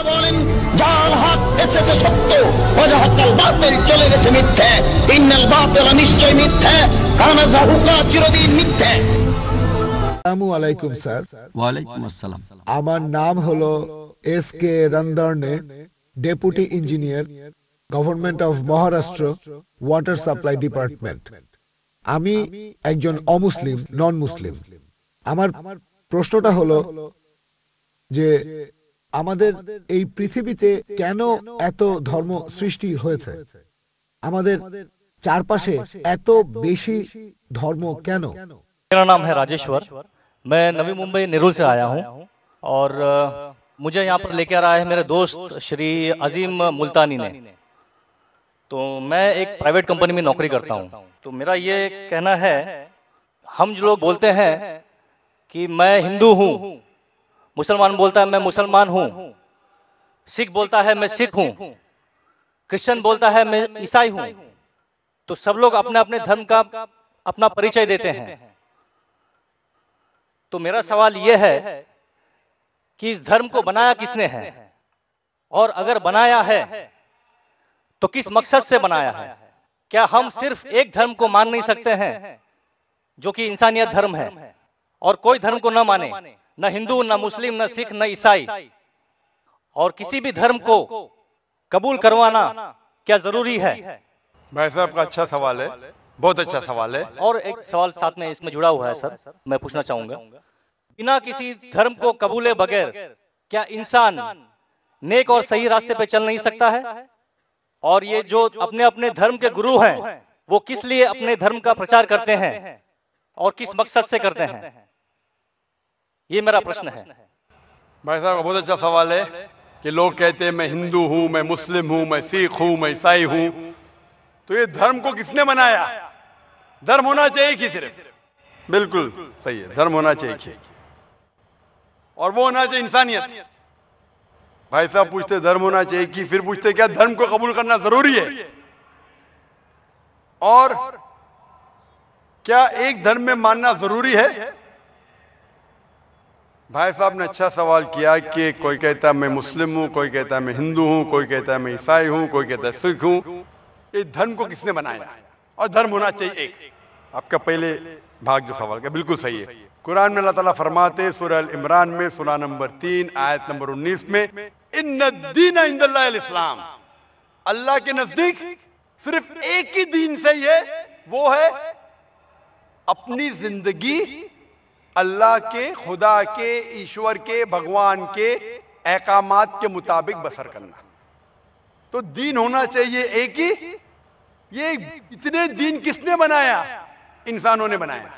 আমার নাম হলো S K Randarne deputy engineer government of Maharashtra water supply department আমি একজন অমুসলিম নন মুসলিম আমার প্রশ্নটা হলো যে আমাদের এই পৃথিবীতে কেন এত ধর্ম সৃষ্টি হয়েছে আমাদের চারপাশে এত বেশি ধর্ম কেন मेरा नाम है राजेश्वर मैं नवी मुंबई नेरुल से आया हूं और मुझे यहां पर लेकर आया है मेरे दोस्त श्री अजीम मुल्तानी ने तो मैं एक प्राइवेट कंपनी में नौकरी करता हूं तो मेरा ये कहना है हम जो लोग बोलते हैं कि मैं हिंदू हूं मुसलमान बोलता है मैं मुसलमान हूं सिख बोलता है मैं सिख हूं क्रिश्चियन बोलता है मैं ईसाई हूं तो सब लोग अपने अपने धर्म का अपना परिचय देते हैं तो मेरा सवाल यह है कि इस धर्म को बनाया किसने है और अगर बनाया है तो किस मकसद से बनाया है क्या हम सिर्फ एक धर्म को मान नहीं सकते हैं जो कि इंसानियत धर्म है और कोई धर्म को न माने न हिंदू न मुस्लिम न सिख न ईसाई और किसी भी धर्म को कबूल करवाना क्या जरूरी है भाई साहब का अच्छा सवाल है बहुत अच्छा, अच्छा सवाल है और एक सवाल साथ में इसमें जुड़ा हुआ है सर मैं पूछना चाहूंगा बिना किसी धर्म को कबूले बगैर क्या इंसान नेक और सही रास्ते पे चल नहीं सकता है और ये जो अपने अपने धर्म के गुरु हैं वो किस लिए अपने धर्म का प्रचार करते हैं और किस मकसद से करते हैं ये मेरा प्रश्न है भाई साहब बहुत अच्छा सवाल है कि लोग कहते हैं मैं हिंदू हूं मैं मुस्लिम हूं मैं सिख हूं मैं ईसाई हूं तो ये धर्म को किसने बनाया धर्म होना चाहिए कि सिर्फ बिल्कुल सही है धर्म होना चाहिए और वो होना चाहिए इंसानियत भाई साहब पूछते धर्म होना चाहिए कि फिर पूछते क्या धर्म को कबूल करना जरूरी है और क्या एक धर्म में मानना जरूरी है भाई साहब ने अच्छा सवाल किया कि कोई कहता मैं मुस्लिम हूँ कोई कहता मैं हिंदू हूँ कोई कहता है मैं ईसाई हूँ कोई कहता है सिख हूँ ये धर्म को किसने बनाया और धर्म होना चाहिए एक आपका पहले भाग जो सवाल का बिल्कुल सही है कुरान में अल्लाह ताला फरमाते सूरह इमरान में सुलह नंबर तीन आयत नंबर उन्नीस में इन इस्लाम अल्लाह के नजदीक सिर्फ एक ही दीन सही है वो है अपनी जिंदगी अल्लाह के खुदा के ईश्वर के भगवान के अहकाम के मुताबिक बसर करना तो दीन होना चाहिए एक ही ये इतने दीन किसने बनाया इंसानों ने बनाया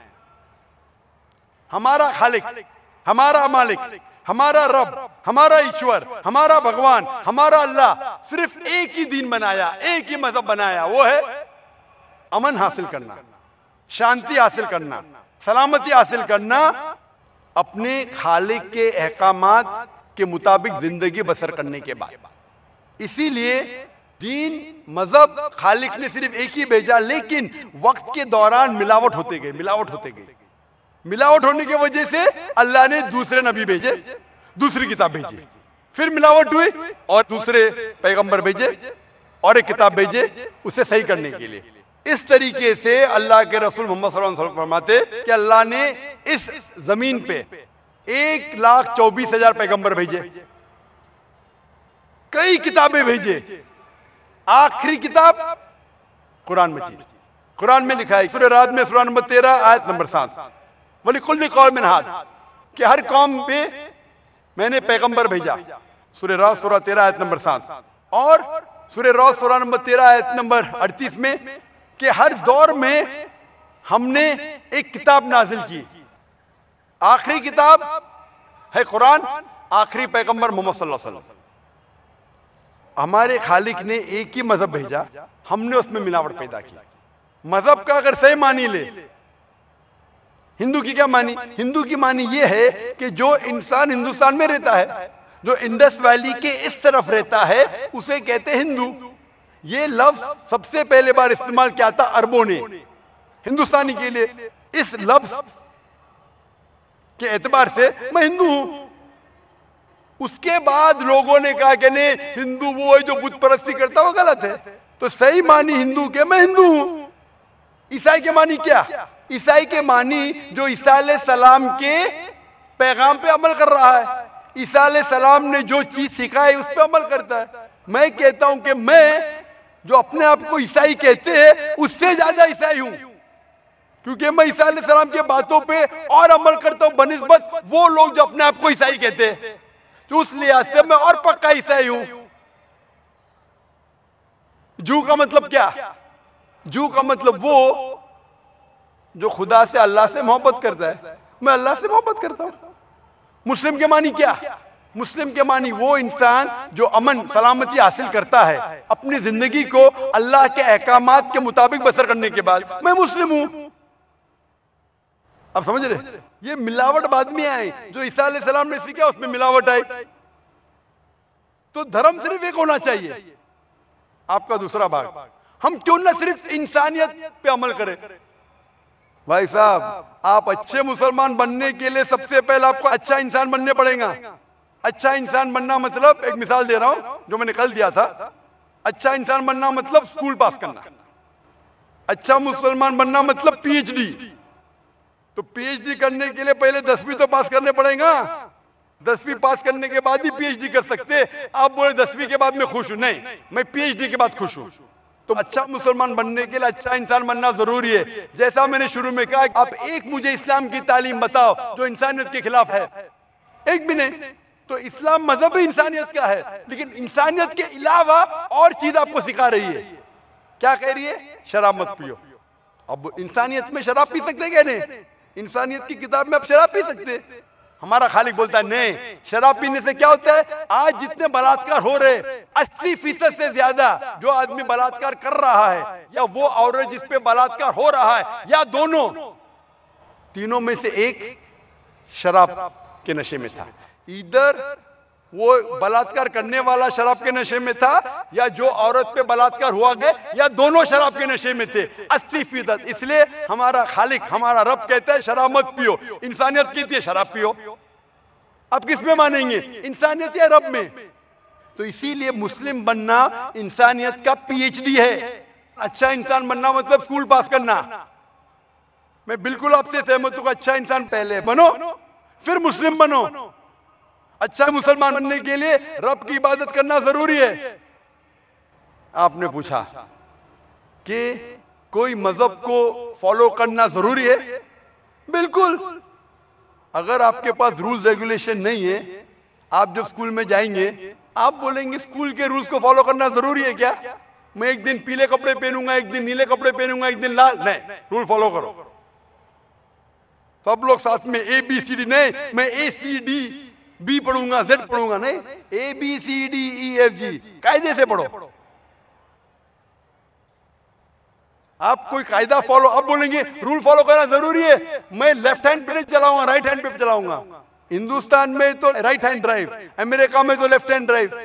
हमारा खालिक हमारा मालिक हमारा रब हमारा ईश्वर हमारा भगवान हमारा अल्लाह सिर्फ एक ही दीन बनाया एक ही मजहब बनाया वो है अमन हासिल करना शांति हासिल करना सलामती हासिल करना अपने खालिक के अहकाम के मुताबिक जिंदगी बसर करने के बाद इसीलिए दीन मजहब खालिक ने सिर्फ एक ही भेजा लेकिन वक्त के दौरान मिलावट होते गए मिलावट होते गई मिलावट होने की वजह से अल्लाह ने दूसरे नबी भेजे दूसरी किताब भेजी फिर मिलावट हुई और दूसरे पैगंबर भेजे और एक किताब भेजे उसे सही करने के लिए इस तरीके से अल्लाह के रसूल मोहम्मद फरमाते कि अल्लाह ने इस जमीन पे एक लाख चौबीस हजार पैगंबर भेजे कई किताबें भेजे आखिरी किताब कुरान मजीद कुरान में लिखा है सूर्य रात में सुरान नंबर तेरह आयत नंबर सात बोली कुल कौम कि हर कौम पे मैंने पैगंबर भेजा सूर्य रात सोरा तेरह आयत नंबर सात और सूर्य रात सोरा नंबर तेरह आयत नंबर अड़तीस में कि हर दौर में हमने एक किताब नाजिल की आखिरी किताब है कुरान आखिरी पैगंबर मोहम्मद हमारे खालिक ने एक ही मजहब भेजा हमने उसमें मिलावट पैदा की मजहब का अगर सही मानी ले हिंदू की क्या मानी हिंदू की मानी यह है कि जो इंसान हिंदुस्तान में रहता है जो इंडस वैली के इस तरफ रहता है उसे कहते हिंदू ये लफ्ज सबसे पहले बार इस्तेमाल किया था अरबों ने हिंदुस्तानी के लिए इस लफ्ज के एतबार से मैं हिंदू हूं उसके बाद लोगों ने कहा कि नहीं हिंदू वो है जो बुद्ध परस्ती करता वो गलत है तो सही मानी हिंदू के मैं हिंदू हूं ईसाई के मानी क्या ईसाई के मानी जो ईसा सलाम के पैगाम पे अमल कर रहा है ईसा सलाम ने जो चीज सिखाई उस पर अमल करता है मैं कहता हूं कि मैं जो अपने आप को ईसाई कहते हैं उससे ज्यादा ईसाई हूं क्योंकि मैं ईसा सलाम की बातों पे और अमल करता हूं बनस्बत वो लोग जो अपने आप को ईसाई कहते हैं तो उस लिहाज से मैं और पक्का ईसाई हूं जू का मतलब क्या जू का मतलब वो जो खुदा से अल्लाह से मोहब्बत करता है मैं अल्लाह से मोहब्बत करता हूं मुस्लिम के मानी क्या मुस्लिम के मानी वो इंसान जो अमन सलामती हासिल करता है अपनी जिंदगी को अल्लाह के अहकाम के मुताबिक बसर करने के बाद मैं मुस्लिम हूं आप समझ रहे ये मिलावट बाद में आए जो ईसा सलाम ने सीखा उसमें मिलावट आई तो धर्म सिर्फ एक होना चाहिए आपका दूसरा भाग हम क्यों ना सिर्फ इंसानियत पे अमल करें भाई साहब आप अच्छे मुसलमान बनने के लिए सबसे पहले आपको अच्छा इंसान बनने पड़ेगा अच्छा इंसान बनना मतलब एक मिसाल दे रहा हूं जो मैंने कल दिया था अच्छा इंसान बनना मतलब स्कूल पास करना अच्छा मुसलमान बनना मतलब पीएचडी तो पीएचडी करने के लिए पहले दसवीं तो पास करने पड़ेगा दसवीं पास करने के बाद ही पीएचडी कर सकते आप बोले दसवीं के बाद मैं खुश हूं नहीं मैं पीएचडी के बाद खुश हूं तो अच्छा मुसलमान बनने के लिए अच्छा इंसान बनना जरूरी है जैसा मैंने शुरू में कहा आप एक मुझे इस्लाम की तालीम बताओ जो इंसानियत के खिलाफ है एक भी नहीं तो इस्लाम मजहब इंसानियत का है लेकिन इंसानियत के अलावा और चीज आपको सिखा रही है क्या कह रही है शराब मत पियो अब इंसानियत में शराब पी सकते क्या नहीं इंसानियत की किताब में आप शराब पी सकते हमारा खालिक बोलता है नहीं शराब पीने से क्या होता है आज जितने बलात्कार हो रहे अस्सी फीसद से ज्यादा जो आदमी बलात्कार कर रहा है या वो औरत जिसपे बलात्कार हो रहा है या दोनों तीनों में से एक शराब के नशे में था इधर वो बलात्कार करने वाला शराब के नशे में था या जो औरत पे बलात्कार हुआ गया या दोनों शराब के नशे में थे अस्सी फीसद इसलिए हमारा खालिक हमारा रब कहता है शराब मत पियो इंसानियत की थी शराब पियो अब किस में मानेंगे इंसानियत या रब में तो इसीलिए मुस्लिम बनना इंसानियत का पीएचडी है अच्छा इंसान बनना मतलब स्कूल पास करना मैं बिल्कुल आपसे सहमत हूँ अच्छा इंसान पहले बनो फिर मुस्लिम बनो अच्छा मुसलमान बनने के लिए रब की इबादत करना जरूरी है आपने पूछा कि कोई मजहब को फॉलो करना जरूरी है बिल्कुल अगर आपके पास रूल्स रेगुलेशन नहीं है आप जब स्कूल में जाएंगे आप बोलेंगे स्कूल के रूल्स को फॉलो करना जरूरी है क्या मैं एक दिन पीले कपड़े पहनूंगा एक दिन नीले कपड़े पहनूंगा एक दिन लाल नहीं रूल फॉलो करो सब लोग साथ में ए बी सी डी नहीं मैं ए सी डी बी पढ़ूंगा जेड हाँ, पढ़ूंगा नहीं A B C D E F G कायदे से पढ़ो आप कोई कायदा फॉलो अब बोलेंगे रूल फॉलो करना जरूरी है मैं लेफ्ट हैंड पे चलाऊंगा राइट हैंड पे चलाऊंगा हिंदुस्तान में तो राइट हैंड ड्राइव अमेरिका में तो लेफ्ट हैंड ड्राइव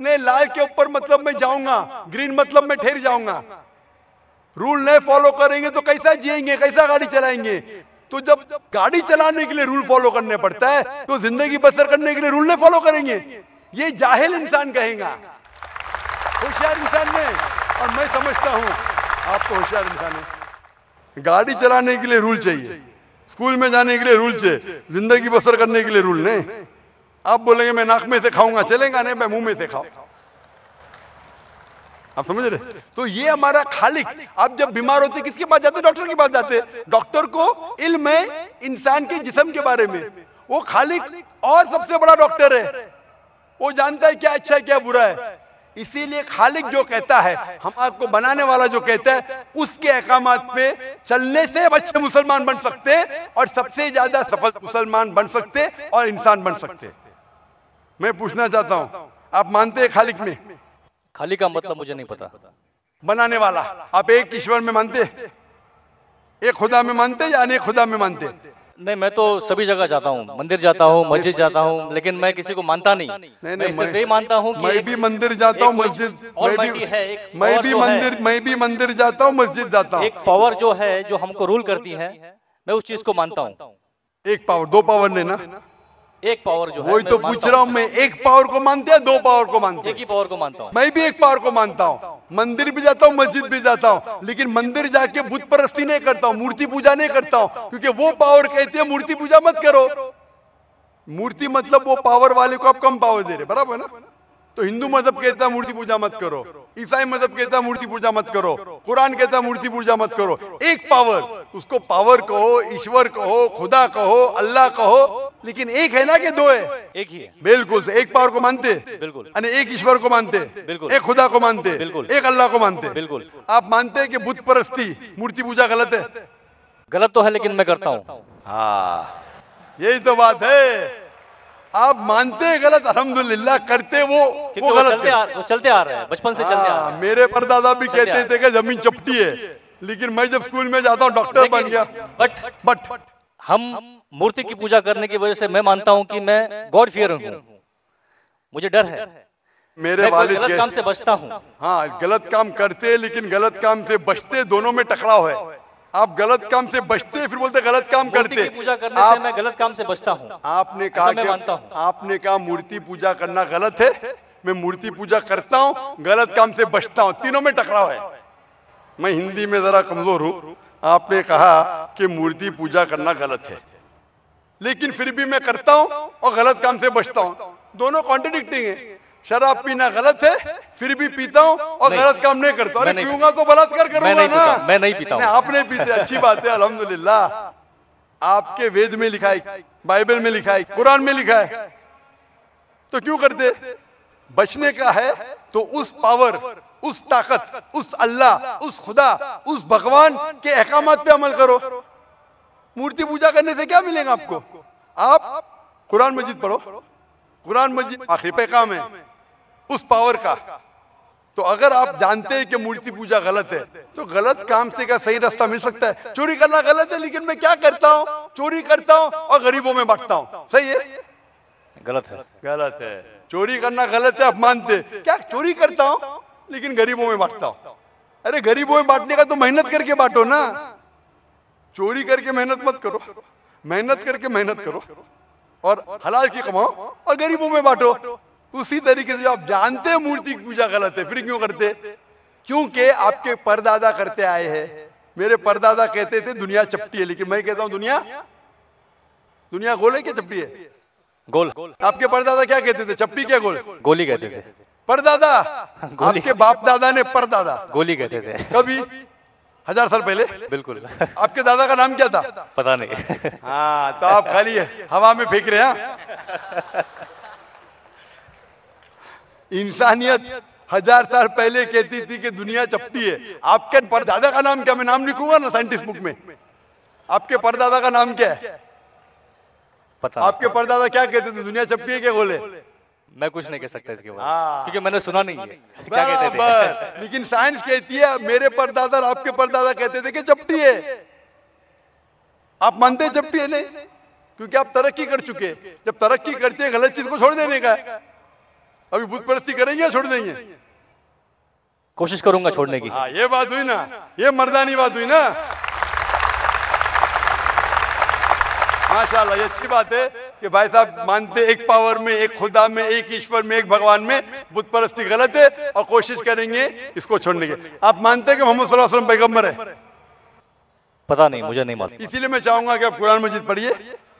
नहीं लाल के ऊपर मतलब मैं जाऊंगा ग्रीन मतलब मैं ठहर जाऊंगा रूल नहीं फॉलो करेंगे तो कैसा जिएंगे कैसा गाड़ी चलाएंगे तो जब गाड़ी चलाने के लिए रूल फॉलो करने पड़ता है तो जिंदगी बसर करने के लिए रूल नहीं फॉलो करेंगे ये जाहिल इंसान कहेगा होशियार इंसान ने और मैं समझता हूं आप तो होशियार इंसान है गाड़ी चलाने के लिए रूल चाहिए स्कूल में जाने के लिए रूल चाहिए जिंदगी बसर करने के लिए रूल नहीं आप बोलेंगे मैं नाक में से खाऊंगा चलेगा नहीं मैं मुंह में से खाऊंगा आप समझ रहे तो ये हमारा खालिक आप जब बीमार होते किसके पास जाते डॉक्टर के पास जाते डॉक्टर को इल्म है इंसान के जिसम के बारे में वो खालिक और सबसे बड़ा डॉक्टर है वो जानता है क्या अच्छा है क्या बुरा है इसीलिए खालिक जो कहता है हम आपको बनाने वाला जो कहता है उसके अहकाम पे चलने से अच्छे मुसलमान बन सकते और सबसे ज्यादा सफल मुसलमान बन सकते और इंसान बन सकते मैं पूछना चाहता हूं आप मानते हैं खालिक में खाली का मतलब मुझे नहीं पता बनाने वाला आप एक ईश्वर में मानते एक खुदा में मानते या अनेक खुदा में मानते नहीं मैं तो सभी जगह जाता हूँ मंदिर जाता हूँ मस्जिद जाता हूँ लेकिन मैं किसी को मानता नहीं नहीं नहीं मैं, ये मानता हूँ मैं भी मंदिर जाता हूँ मस्जिद मैं भी है मैं भी मंदिर मैं भी मंदिर जाता हूँ मस्जिद जाता हूँ एक पावर जो है जो हमको रूल करती है मैं उस चीज को मानता हूँ एक पावर दो पावर लेना ना एक पावर जो है वही तो पूछ रहा हूँ मैं एक पावर को मानते हैं दो पावर को मानते हैं एक ही पावर को मानता हूँ मैं भी एक पावर को मानता हूँ मंदिर भी जाता हूँ मस्जिद भी जाता हूँ लेकिन मंदिर जाके बुद्ध परस्ती नहीं करता हूँ मूर्ति पूजा नहीं करता हूँ क्योंकि वो पावर कहते हैं मूर्ति पूजा मत करो मूर्ति मतलब वो पावर वाले को आप कम पावर दे रहे बराबर ना तो हिंदू मजहब कहता है मूर्ति पूजा मत करो ईसाई मजहब कहता है मूर्ति पूजा मत करो कुरान कहता है मूर्ति पूजा मत करो एक पावर उसको पावर कहो ईश्वर कहो खुदा कहो अल्लाह कहो लेकिन एक है ना कि दो है एक ही है बिल्कुल एक पावर को मानते बिल्कुल अने एक ईश्वर को मानते बिल्कुल एक खुदा को मानते बिल्कुल एक अल्लाह को मानते बिल्कुल आप मानते हैं कि बुद्ध परस्ती मूर्ति पूजा गलत है गलत तो है लेकिन मैं करता हूँ हाँ यही तो बात है आप मानते हैं गलत अल्हम्दुलिल्लाह करते वो वो गलत चलते आ, चलते आ रहे हैं बचपन से चलते आ रहे हैं हाँ, मेरे परदादा भी कहते थे कि जमीन चपटी है लेकिन मैं जब स्कूल में जाता हूँ डॉक्टर बन गया बट बट हम मूर्ति की पूजा करने की वजह से मैं मानता हूँ कि मैं गॉड फियर हूँ मुझे डर है मेरे वाले गलत काम से बचता हूँ हाँ गलत काम करते लेकिन गलत काम से बचते दोनों में टकराव है आप गलत काम से बचते फिर बोलते गलत काम करते पूजा करने आप, से मैं गलत काम से बचता हूँ आपने कहा मैं मानता हूँ आपने कहा मूर्ति पूजा करना गलत है मैं मूर्ति पूजा करता हूँ गलत काम से बचता हूँ तीनों में टकराव है मैं हिंदी में ज़रा कमज़ोर हूँ आपने कहा कि मूर्ति पूजा करना गलत है लेकिन फिर भी मैं करता हूं और गलत काम से बचता हूं दोनों कॉन्ट्रडिक्टिंग है शराब पीना गलत है फिर भी पीता हूं और गलत काम नहीं करता अरे पीऊंगा तो बलात्कार करूंगा ना मैं नहीं पीता हूं। आपने पीते अच्छी बात है अल्हम्दुलिल्लाह आपके वेद में लिखा है बाइबल में लिखा है कुरान में लिखा है तो क्यों करते बचने का है तो उस पावर उस ताकत उस अल्लाह उस खुदा उस भगवान के अहकाम पे अमल करो मूर्ति पूजा करने से क्या मिलेगा आपको आप कुरान मजिद पढ़ो कुरान मजिद आखिरी पैगाम है उस पावर का तो अगर आप जानते हैं कि मूर्ति पूजा गलत है तो गलत काम से का सही रास्ता मिल सकता है चोरी करना गलत है लेकिन मैं क्या करता हूँ चोरी करता हूँ और गरीबों में बांटता हूँ सही है गलत है गलत है चोरी करना गलत है आप मानते क्या चोरी करता हूँ लेकिन गरीबों में बांटता हो अरे गरीबों में बांटने का तो मेहनत करके बांटो ना चोरी करके मेहनत मत करो मेहनत करके मेहनत करो और हलाल की कमाओ और गरीबों में बांटो उसी तरीके से जो आप जानते हैं मूर्ति की पूजा गलत है फिर क्यों करते क्योंकि आपके परदादा करते आए हैं मेरे परदादा कहते थे दुनिया चपटी है लेकिन मैं कहता हूं दुनिया दुनिया गोल है क्या चपटी है गोल आपके परदादा क्या कहते थे चपटी क्या गोल गोली कहते थे परदादा आपके बाप दादा ने परदादा गोली कहते थे कभी हजार साल पहले बिल्कुल आपके दादा का नाम क्या था पता नहीं हाँ तो आप खाली हवा में फेंक रहे हैं हाँ? इंसानियत हजार साल पहले कहती थी कि दुनिया चपटी है आपके परदादा का नाम क्या मैं नाम लिखूंगा ना साइंटिस्ट बुक में आपके परदादा का नाम क्या है पता आपके परदादा क्या कहते थे दुनिया चपटी है क्या बोले मैं कुछ नहीं कह सकता इसके बारे में हाँ। क्योंकि मैंने सुना नहीं है क्या कहते थे लेकिन साइंस कहती है मेरे परदादा और आपके परदादा कहते थे कि चपटी है आप मानते हैं चपटी है नहीं क्योंकि आप तरक्की कर चुके हैं जब तरक्की करते हैं गलत चीज को छोड़ देने का अभी बुद्ध परस्ती करेंगे छोड़ देंगे कोशिश करूंगा छोड़ने की हाँ ये बात हुई ना ये मर्दानी बात हुई ना माशाल्लाह ये अच्छी बात है कि भाई साहब मानते एक पावर में एक खुदा में एक ईश्वर में एक भगवान में बुद्ध परस्ती गलत है और कोशिश करेंगे इसको छोड़ने की आप मानते कि मोहम्मद वसल्लम पैगम्बर है पता नहीं मुझे नहीं मालूम इसीलिए मैं चाहूंगा कि आप कुरान मजिद पढ़िए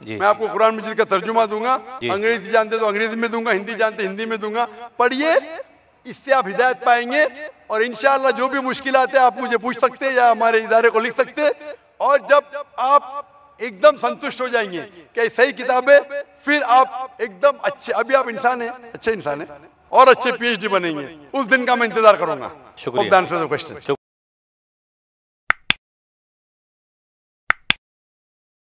मैं आपको कुरान मजिद का तर्जुमा दूंगा अंग्रेजी जानते तो अंग्रेजी में दूंगा हिंदी जानते हिंदी में दूंगा पढ़िए इससे आप हिदायत पाएंगे और इनशाला जो भी मुश्किल है आप मुझे पूछ सकते हैं या हमारे इदारे को लिख सकते हैं और जब आप एकदम संतुष्ट हो जाएंगे क्या सही किताब है फिर आप एकदम अच्छे अभी आप इंसान है अच्छे इंसान है और अच्छे पीएचडी बनेंगे उस दिन का मैं इंतजार करूंगा शुक्रिया